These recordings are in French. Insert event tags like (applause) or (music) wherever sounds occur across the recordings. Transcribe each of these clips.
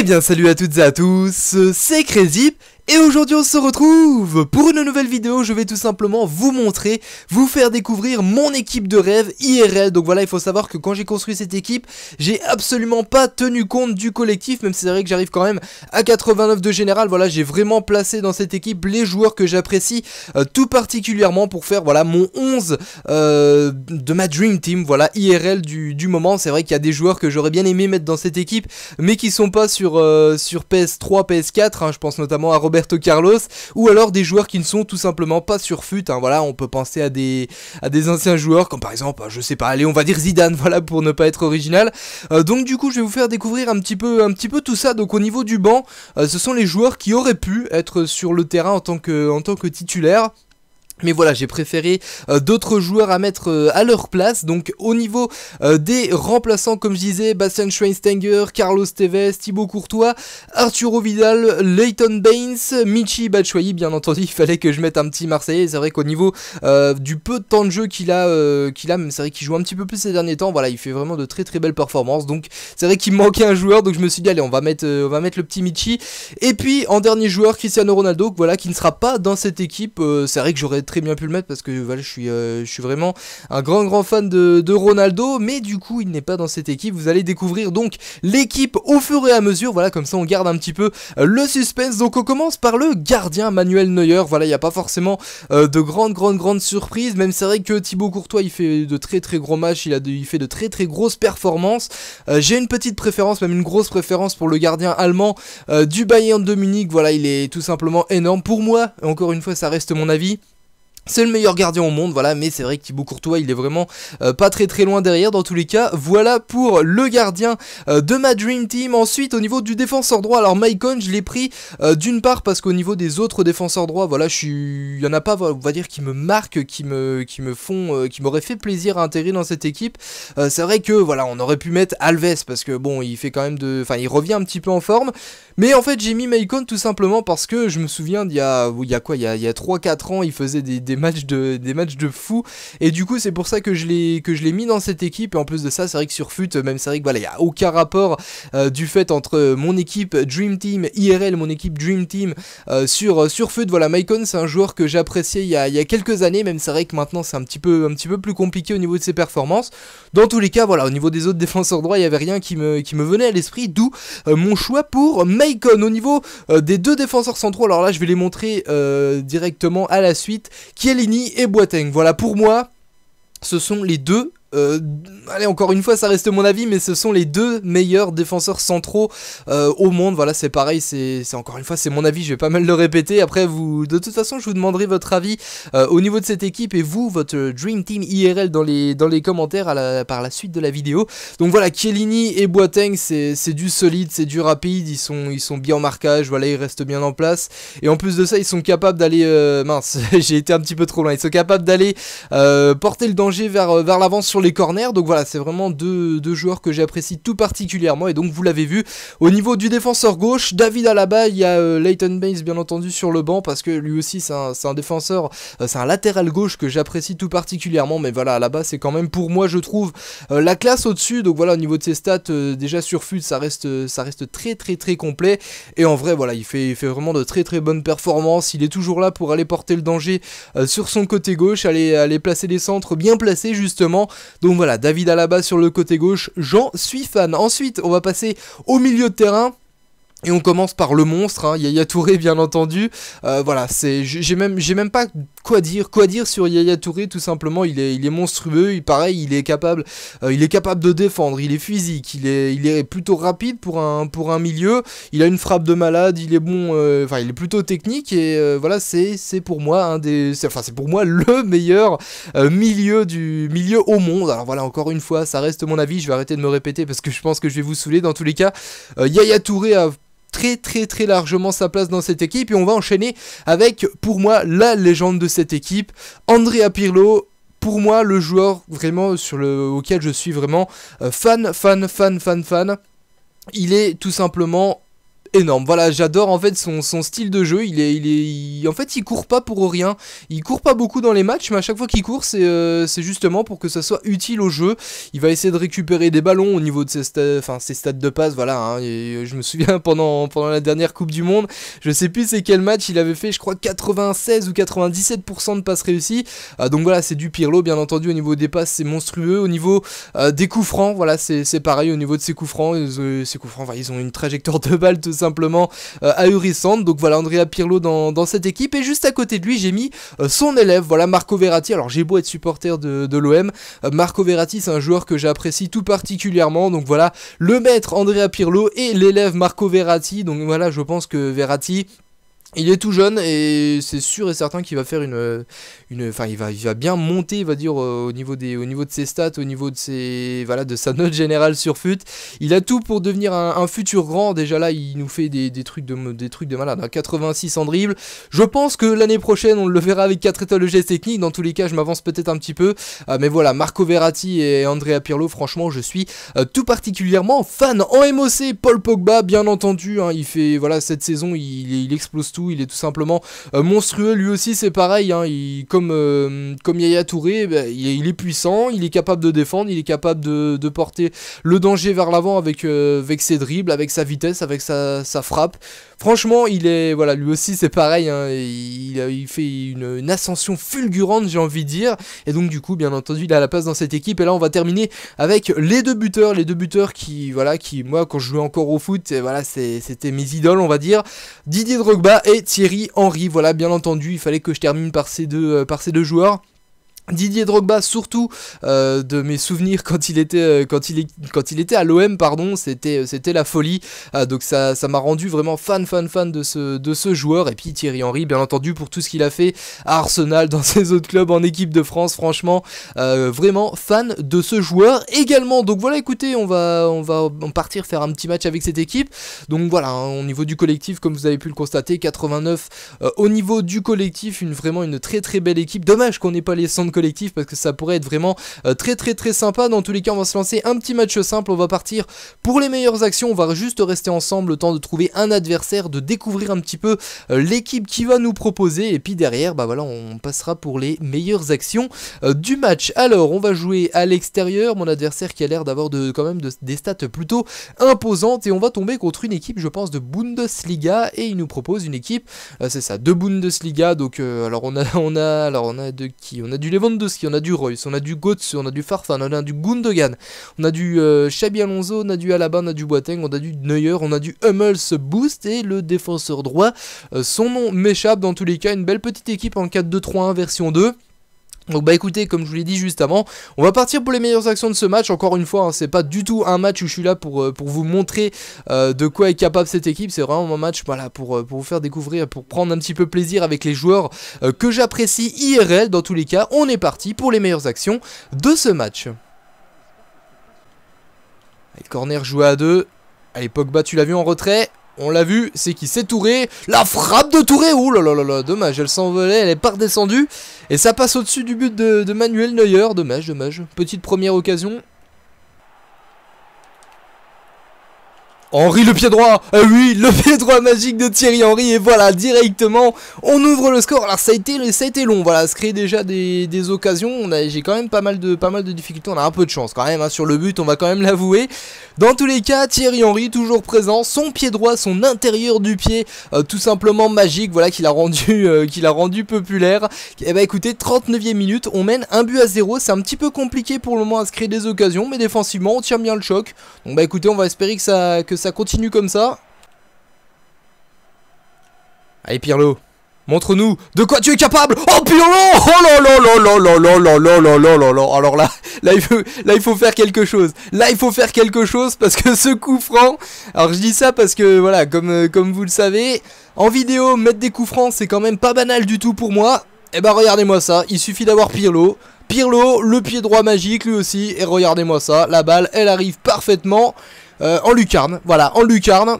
Eh bien salut à toutes et à tous, c'est Crazy et aujourd'hui on se retrouve pour une nouvelle vidéo, je vais tout simplement vous montrer, vous faire découvrir mon équipe de rêve IRL. Donc voilà, il faut savoir que quand j'ai construit cette équipe, j'ai absolument pas tenu compte du collectif, même si c'est vrai que j'arrive quand même à 89 de général. Voilà, j'ai vraiment placé dans cette équipe les joueurs que j'apprécie euh, tout particulièrement pour faire voilà mon 11 euh, de ma Dream Team, voilà IRL du, moment. C'est vrai qu'il y a des joueurs que j'aurais bien aimé mettre dans cette équipe, mais qui sont pas sur, euh, sur PS3, PS4, hein. je pense notamment à Robert Carlos, ou alors des joueurs qui ne sont tout simplement pas sur fut. Hein. voilà, on peut penser à des, à des anciens joueurs, comme par exemple, je sais pas, allez, on va dire Zidane, (laughs) voilà, pour ne pas être original. Euh, donc du coup, je vais vous faire découvrir un petit peu, un petit peu tout ça. Donc au niveau du banc, euh, ce sont les joueurs qui auraient pu être sur le terrain en tant que, en tant que titulaire. Mais voilà, j'ai préféré euh, d'autres joueurs à mettre euh, à leur place. Donc au niveau euh, des remplaçants, comme je disais, Bastian Schweinsteiger, Carlos Tevez, Thibaut Courtois, Arturo Vidal, Leighton Baines, Michi Batshuayi, bien entendu, (laughs) il fallait que je mette un petit Marseillais. C'est vrai qu'au niveau du peu de temps de jeu qu'il a, qu'il a, c'est vrai qu'il joue un petit peu plus ces derniers temps. Voilà, il fait vraiment de très très belles performances. Donc c'est vrai qu'il manquait un joueur, donc je me suis dit allez, on va mettre, on va mettre le petit Michi. Et puis en dernier joueur, Cristiano Ronaldo, voilà, qui ne sera pas dans cette équipe. c'est vrai que j'aurais très bien pu le mettre parce que voilà, je suis, euh, je suis vraiment un grand grand fan de, Ronaldo, mais du coup il n'est pas dans cette équipe. Vous allez découvrir donc l'équipe au fur et à mesure. Voilà, comme ça on garde un petit peu euh, le suspense. Donc on commence par le gardien Manuel Neuer. Voilà, il n'y a pas forcément euh, de grandes grandes grandes surprises. Même c'est vrai que Thibaut Courtois il fait de très très gros matchs, il a il fait de très très grosses performances. J'ai une petite préférence, même une grosse préférence pour le gardien allemand du Bayern de Munich. Voilà, il est tout simplement énorme pour moi. Encore une fois, ça reste mon avis. C'est le meilleur gardien au monde, voilà, mais c'est vrai que Thibaut Courtois, il est vraiment euh, pas très très loin derrière dans tous les cas. Voilà pour le gardien euh, de ma Dream Team. Ensuite, au niveau du défenseur droit, alors Maicon, je l'ai pris euh, d'une part parce qu'au niveau des autres défenseurs droits, voilà, je suis... il y en a pas, on va dire, qui me marquent, qui me, qui me font, qui m'auraient fait plaisir à intégrer dans cette équipe. c'est vrai que, voilà, on aurait pu mettre Alves parce que, bon, il fait quand même de... Enfin, il revient un petit peu en forme. Mais en fait, j'ai mis Maicon tout simplement parce que je me souviens d'il y a... Il y a quoi Il y a, 3-4 ans, il faisait des matchs de, des matchs de fou. Et du coup, c'est pour ça que je l'ai mis dans cette équipe. Et en plus de ça, c'est vrai que sur FUT, euh, même c'est vrai que voilà, il n'y a aucun rapport euh, du fait entre euh, mon équipe Dream Team, IRL, mon équipe Dream Team sur, sur Voilà, Maicon, c'est un joueur que j'appréciais il, il, y a quelques années, même c'est vrai que maintenant c'est un petit, peu, un petit peu plus compliqué au niveau de ses performances. Dans tous les cas, voilà, au niveau des autres (laughs) défenseurs droits, il n'y avait rien qui me, qui me venait à l'esprit, d'où mon choix pour Maicon. Au niveau des deux défenseurs centraux, alors là, je vais les montrer directement à la suite, qui Chiellini et Boateng. Voilà pour moi, ce sont les deux euh, allez, encore une fois, ça reste mon avis, mais ce sont les deux meilleurs défenseurs centraux euh, au monde. Voilà, c'est pareil, c'est encore une fois, c'est mon avis, je vais pas mal le répéter. Après, vous, de toute façon, je vous demanderai votre avis euh, au niveau de cette équipe et vous, votre Dream Team IRL dans les, dans les commentaires par la suite de la vidéo. Donc voilà, Kellini et Boateng, c'est du solide, c'est du rapide, ils sont, ils sont bien en marquage, voilà, ils restent bien en place. Et en plus de ça, ils sont capables d'aller. mince, (laughs) j'ai été un petit peu trop loin, ils sont capables d'aller porter le danger vers, vers l'avant sur les corners. Donc voilà, c'est vraiment deux, deux, joueurs que j'apprécie tout particulièrement. Et donc vous l'avez vu, au niveau du défenseur gauche, David Alaba, il y a euh, Leighton Baines bien entendu sur le banc parce que lui aussi c'est un, défenseur, euh, c'est un latéral gauche que j'apprécie tout particulièrement. Mais voilà, bas c'est quand même pour moi je trouve euh, la classe au-dessus. Donc voilà, au niveau de ses stats, déjà sur FUT ça reste, ça reste très très très complet. Et en vrai, voilà, il fait, fait vraiment de très très bonnes performances. Il est toujours là pour aller porter le danger sur son côté gauche, aller, aller placer des centres bien placés justement. Donc voilà, David Alaba sur le côté gauche, j'en suis fan. Ensuite, on va passer au milieu de terrain. Et on commence par le monstre, hein, Yaya Touré bien entendu. Euh, voilà, c'est, j'ai même, j'ai même pas quoi dire, quoi dire sur Yaya Touré tout simplement. Il est, il est monstrueux, il pareil, il est capable, euh, il est capable de défendre, il est physique, il est, il est plutôt rapide pour un, pour un milieu. Il a une frappe de malade, il est bon, euh, enfin il est plutôt technique et voilà, c'est, c'est pour moi un des, enfin c'est pour moi (laughs) le meilleur milieu du milieu au monde. Alors voilà, encore une fois, ça reste mon avis. Je vais arrêter de me répéter parce que je pense que je vais vous saouler. Dans tous les cas, Yaya Touré a très très très largement sa place dans cette équipe et on va enchaîner avec pour moi la légende de cette équipe, Andrea Pirlo, pour moi le joueur vraiment sur le auquel je suis vraiment euh, fan fan fan fan fan. Il est tout simplement énorme. Voilà, j'adore en fait son, son, style de jeu. Il est, il est, en fait, il court pas pour rien. Il court pas beaucoup dans les matchs, mais à chaque fois qu'il court, c'est euh, justement pour que ça soit utile au jeu. Il va essayer de récupérer des ballons au niveau de ses, stades, enfin, ses stats de passe. Voilà, hein. euh, je me souviens (laughs) pendant, pendant la dernière Coupe du Monde, je sais plus c'est quel match il avait fait, je crois 96 ou 97% de passes réussies. Ah, donc voilà, c'est du Pirlo, bien entendu. Au niveau des passes, c'est monstrueux. Au niveau euh, des coups francs, voilà, c'est pareil. Au niveau de ses coups francs, ses coups ils ont une trajectoire de balle, tout simplement euh, ahurissante. Donc voilà, Andrea Pirlo dans, cette équipe. Et juste à côté de lui, j'ai mis euh, son élève, voilà, Marco Verratti. Alors j'ai beau être supporter de, l'OM, euh, Marco Verratti, c'est un joueur que j'apprécie tout particulièrement. Donc voilà, le maître Andrea Pirlo et l'élève Marco Verratti. Donc voilà, je pense que Verratti... Il est tout jeune et c'est sûr et certain qu'il va faire une, euh, une, enfin il va, va bien monter, il va dire euh, au niveau des, au niveau de ses stats, au niveau de ses, voilà, de sa note générale sur fut. Il a tout pour devenir un, futur grand. Déjà là, il nous fait des, trucs de, des trucs de malade. 86 hein. en dribble. Je pense que l'année prochaine, on le verra avec 4 étoiles de geste technique. Dans tous les cas, je m'avance peut-être un petit peu, ah, mais voilà, Marco Verratti et Andrea Pirlo. Franchement, je suis euh, tout particulièrement fan en MOC. Paul Pogba, bien entendu, hein. il fait, voilà, cette saison, il explose tout il est tout simplement euh, monstrueux. Lui aussi, c'est pareil, hein. comme, euh, comme Yaya Touré, eh ben, il, est, puissant, il est capable de défendre, il est capable de, porter le danger vers l'avant avec, euh, avec ses dribbles, avec sa vitesse, avec sa, frappe. Franchement, il est voilà, lui aussi c'est pareil. Hein. il, fait une, ascension fulgurante, j'ai envie de dire. Et donc du coup, bien entendu, il a la place dans cette équipe. Et là, on va terminer avec les deux buteurs, les deux buteurs qui voilà, qui moi quand je jouais encore au foot, voilà, c'était mes idoles, on va dire. Didier Drogba et Thierry Henry. Voilà, bien entendu, il fallait que je termine par ces deux, euh, par ces deux joueurs. Didier Drogba surtout euh, de mes souvenirs quand il était euh, quand il est, quand il était à l'OM pardon c'était euh, c'était la folie donc ça ça m'a rendu vraiment fan fan fan de ce de ce joueur et puis Thierry Henry bien entendu pour tout ce qu'il a fait à Arsenal dans ses autres clubs en équipe de France franchement vraiment fan de ce joueur également donc voilà écoutez on va on va partir faire un petit match avec cette équipe donc voilà hein, au niveau du collectif comme vous avez pu le constater 89 au niveau du collectif une vraiment une très très belle équipe dommage qu'on n'ait pas les centres collectif parce que ça pourrait être vraiment euh, très très très sympa. Dans tous les cas, on va se lancer un petit match simple. On va partir pour les meilleures actions. On va juste rester ensemble le temps de trouver un adversaire, de découvrir un petit peu euh, l'équipe qui va nous proposer. Et puis derrière, bah voilà, on passera pour les meilleures actions euh, du match. Alors, on va jouer à l'extérieur. Mon adversaire qui a l'air d'avoir de, quand même des stats plutôt imposantes. Et on va tomber contre une équipe, je pense, de Bundesliga. Et il nous propose une équipe, c'est ça, de Bundesliga. Donc, alors on a, on a, alors on a de qui On a du Levant on a du Royce, on a du Götze, on a du Farfan, on a du Gundogan, on a du euh, Alonso, on a du Alaba, on a du Boateng, on a du Neuer, on a du Hummels Boost et le défenseur droit. Euh, son nom m'échappe dans tous les cas, une belle petite équipe en 4-2-3-1 version 2. Donc bah écoutez, comme je vous l'ai dit juste avant, on va partir pour les meilleures actions de ce match. Encore une fois, hein, c'est pas du tout un match où je suis là pour, euh, pour vous montrer euh, de quoi est capable cette équipe. C'est vraiment un match voilà, pour, euh, pour vous faire découvrir, pour prendre un petit peu plaisir avec les joueurs que j'apprécie IRL. Dans tous les cas, on est parti pour les meilleures actions de ce match. corner joué à deux. Allez, Pogba, tu l'as vu en retrait on l'a vu, c'est qui s'est Touré. La frappe de Touré Ouh là là là là, dommage, elle s'envolait, elle est pas redescendue. Et ça passe au-dessus du but de, de Manuel Neuer. Dommage, dommage. Petite première occasion. Henri le pied droit eh oui, le pied droit magique de Thierry Henry et voilà, directement, on ouvre le score. Alors ça a été, ça a été long, voilà, se créer déjà des, occasions. J'ai quand même pas mal, de, pas mal de difficultés, on a un peu de chance quand même. Hein, sur le but, on va quand même l'avouer. Dans tous les cas, Thierry Henry toujours présent, son pied droit, son intérieur du pied, euh, tout simplement magique, voilà, qu'il a rendu, euh, rendu populaire. Et eh bah ben, écoutez, 39e minute, on mène un but à zéro, c'est un petit peu compliqué pour le moment à se créer des occasions, mais défensivement, on tient bien le choc. Donc bah écoutez, on va espérer que ça ça continue comme ça. Allez Pirlo, montre-nous de quoi tu es capable. Oh Pirlo Oh là là là là là là là là là là là Alors là, là il, faut, là il faut faire quelque chose. Là il faut faire quelque chose parce que ce coup franc... Alors je dis ça parce que voilà, comme, comme vous le savez, en vidéo, mettre des coups francs c'est quand même pas banal du tout pour moi. Et bah regardez-moi ça, il suffit d'avoir Pirlo. Pirlo, le pied droit magique lui aussi, et regardez-moi ça, la balle elle arrive parfaitement. Euh, en lucarne. Voilà, en lucarne.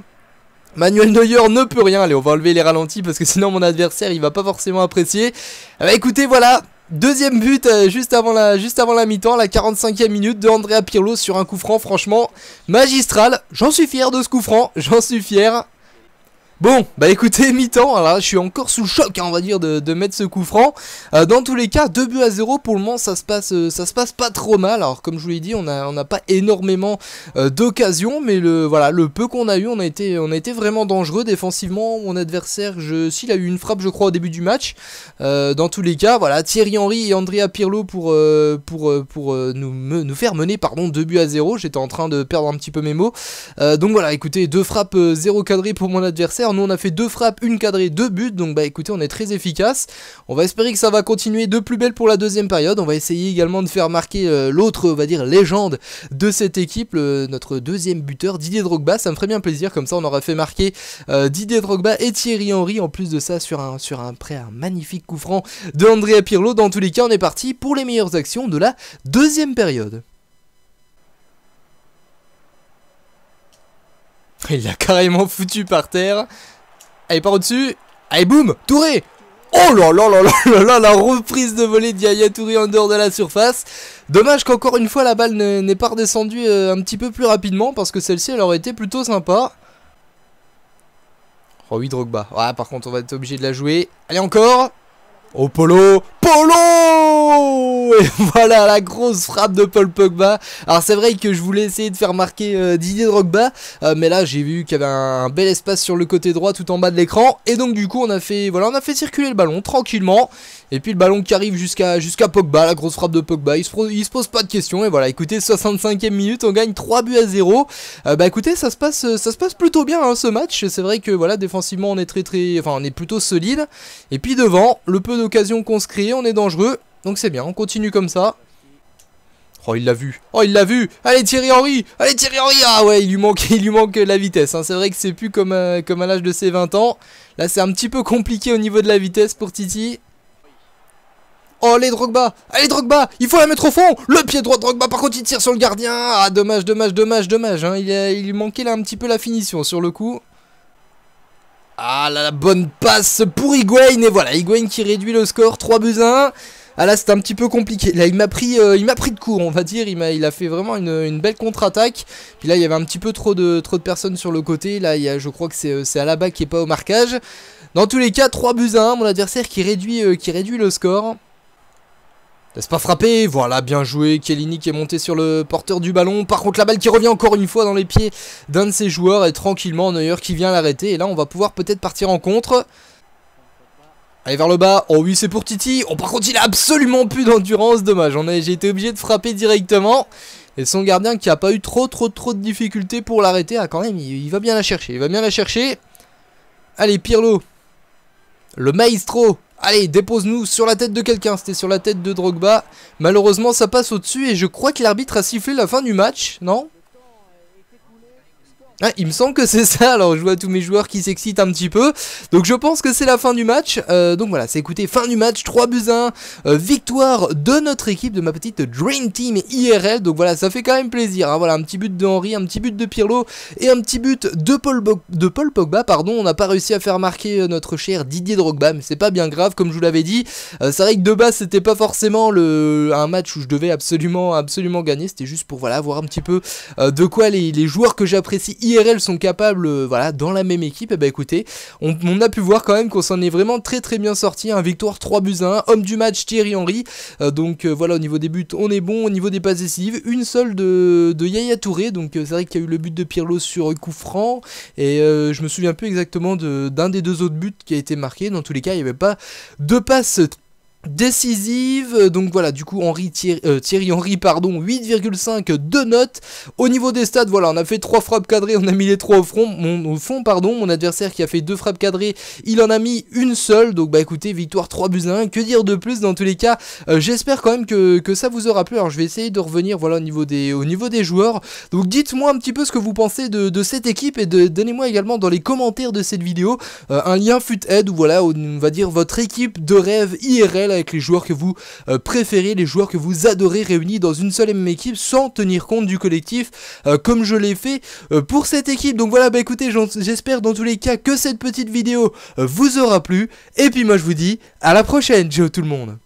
Manuel Neuer ne peut rien. Allez, on va enlever les ralentis parce que sinon mon adversaire, il va pas forcément apprécier. Bah écoutez, voilà. Deuxième but euh, juste avant la, juste avant la mi-temps, la 45e minute de Andrea Pirlo sur un coup franc franchement magistral. J'en suis fier de ce coup franc, j'en suis fier. Bon, bah écoutez, (laughs) mi-temps, Alors hein, je suis encore sous le choc, hein, on va dire, de, mettre ce coup franc. Euh, dans tous les cas, 2 buts à 0, pour le moment ça se passe euh, ça se passe pas trop mal. Alors comme je vous l'ai dit, on n'a a pas énormément D'occasion euh, d'occasions, mais le voilà le peu qu'on a eu, on a, été, on a été vraiment dangereux défensivement. Mon adversaire, je, s'il a eu une frappe je crois au début du match. dans tous les cas, voilà Thierry Henry et Andrea Pirlo pour, pour, pour nous, faire mener pardon 2 buts à 0. J'étais en train de perdre un petit peu mes mots. donc voilà, écoutez, deux frappes 0 cadré pour mon adversaire. Nous, on a fait deux frappes, une cadrée, deux buts. Donc, bah écoutez, on est très efficace. On va espérer que ça va continuer de plus belle pour la deuxième période. On va essayer également de faire marquer euh, l'autre, on va dire, légende de cette équipe, notre deuxième buteur, Didier Drogba. Ça me ferait bien plaisir. Comme ça, on aura fait marquer euh, Didier Drogba et Thierry Henry. En plus de ça, sur un, sur un prêt, un magnifique coup franc de Andrea Pirlo. Dans tous les cas, on est parti pour les meilleures actions de la deuxième période. (laughs) Il l'a carrément foutu par terre. Allez, par au-dessus. Allez, boum Touré Oh là là là là là la reprise de volée d'Yaya Touré en dehors de la surface. Dommage qu'encore une fois la balle n'est pas redescendue euh, un petit peu plus rapidement parce que celle-ci elle aurait été plutôt sympa. Oh oui Drogba. Ouais, par contre on va être obligé de la jouer. Allez encore. oh, Polo. Polo et (laughs) voilà la grosse frappe de Paul Pogba. Alors c'est vrai que je voulais essayer de faire marquer euh, Didier Drogba, euh, mais là j'ai vu qu'il y avait un, bel espace sur le côté droit tout en bas de l'écran, et donc du coup on a fait voilà on a fait circuler le ballon tranquillement, et puis le ballon qui arrive jusqu'à jusqu'à Pogba, la grosse frappe de Pogba, il se, pose pas de questions, et voilà écoutez 65 ème minute, on gagne 3 buts à 0. Euh, bah écoutez ça se passe ça se passe plutôt bien hein, ce match, c'est vrai que voilà défensivement on est très très enfin on est plutôt solide, et puis devant le peu d'occasions qu'on se crée, on est dangereux, donc c'est bien, on continue comme ça. Oh, il l'a vu. Oh, il l'a vu. Allez, Thierry Henry. Allez, Thierry Henry. Ah ouais, il lui manque, (laughs) il lui manque la vitesse. Hein. C'est vrai que c'est plus comme, euh, comme à l'âge de ses 20 ans. Là, c'est un petit peu compliqué au niveau de la vitesse pour Titi. Oh, les Drogba. Allez, Drogba. Il faut la mettre au fond. Le pied droit de Drogba. Par contre, il tire sur le gardien. Ah, dommage, dommage, dommage, dommage. Hein. Euh, il, lui manquait là un petit peu la finition sur le coup. Ah, la bonne passe pour Higuain. Et voilà, Higuain qui réduit le score. 3 buts à 1. Ah là c'est un petit peu compliqué. Là il m'a pris, euh, il m'a pris de court on va dire. Il a, il a fait vraiment une, belle contre-attaque. Puis là il y avait un petit peu trop de, trop de personnes sur le côté. Là il a, je crois que euh, c'est Alaba qui est pas au marquage. Dans tous les cas 3 buts à 1 mon adversaire qui réduit, euh, qui réduit le score. Laisse pas frapper, voilà, bien joué, Kellini qui est monté sur le porteur du ballon, par contre la balle qui revient encore une fois dans les pieds d'un de ses joueurs, et tranquillement Neuer qui vient l'arrêter, et là on va pouvoir peut-être partir en contre. Allez vers le bas. Oh oui, c'est pour Titi. Oh, par contre, il a absolument plus d'endurance. Dommage. Hein. J'ai été obligé de frapper directement. Et son gardien qui a pas eu trop, trop, trop de difficultés pour l'arrêter. Ah, quand même, il, va bien la chercher. Il va bien la chercher. Allez, Pirlo. Le maestro. Allez, dépose-nous sur la tête de quelqu'un. C'était sur la tête de Drogba. Malheureusement, ça passe au-dessus. Et je crois que l'arbitre a sifflé la fin du match. Non ah, il me semble que c'est ça, alors je vois tous mes joueurs qui s'excitent un petit peu. Donc je pense que c'est la fin du match. Euh, donc voilà, c'est écouté, fin du match, 3 buts 1, euh, victoire de notre équipe, de ma petite Dream Team IRL. Donc voilà, ça fait quand même plaisir. Hein. Voilà, un petit but de Henry, un petit but de Pirlo et un petit but de Paul, de Paul Pogba. Pardon, on n'a pas réussi à faire marquer euh, notre cher Didier Drogba, mais c'est pas bien grave, comme je vous l'avais dit. c'est vrai que de base, c'était pas forcément le... un match où je devais absolument, absolument gagner. C'était juste pour voilà, voir un petit peu de quoi les, les joueurs que j'apprécie IRL sont capables, euh, voilà, dans la même équipe, et eh bah ben, écoutez, on, a pu voir quand même qu'on s'en est vraiment très très bien sorti, un victoire 3 buts à 1, homme du match Thierry Henry, euh, donc euh, voilà, au niveau des buts, on est bon, au niveau des passes décisives, une seule de, de Yaya Touré, donc c'est vrai qu'il y a eu le but de Pirlo sur coup franc, et je me souviens plus exactement d'un des deux autres buts qui a été marqué, dans tous les cas, il n'y avait pas de passe décisive. Donc voilà, du coup Henry, euh, Thierry, Henry, pardon, 8,5 de notes. Au niveau des stats, voilà, on a fait trois frappes cadrées, on a mis les trois au fond, pardon. Mon adversaire qui a fait deux frappes cadrées, il en a mis une seule. Donc bah écoutez, victoire 3 buts à 1. Que dire de plus dans tous les cas euh, J'espère quand même que, ça vous aura plu. Alors je vais essayer de revenir voilà au niveau des au niveau des joueurs. Donc dites-moi un petit peu ce que vous pensez de, cette équipe et donnez-moi également dans les commentaires de cette vidéo euh, un lien fut aide ou voilà on va dire votre équipe de rêve IRL avec les joueurs que vous euh, préférez, les joueurs que vous adorez réunis dans une seule et même équipe sans tenir compte du collectif euh, comme je l'ai fait euh, pour cette équipe. Donc voilà, bah écoutez, j'espère dans tous les cas que cette petite vidéo vous aura plu. Et puis moi je vous dis à la prochaine, ciao tout le monde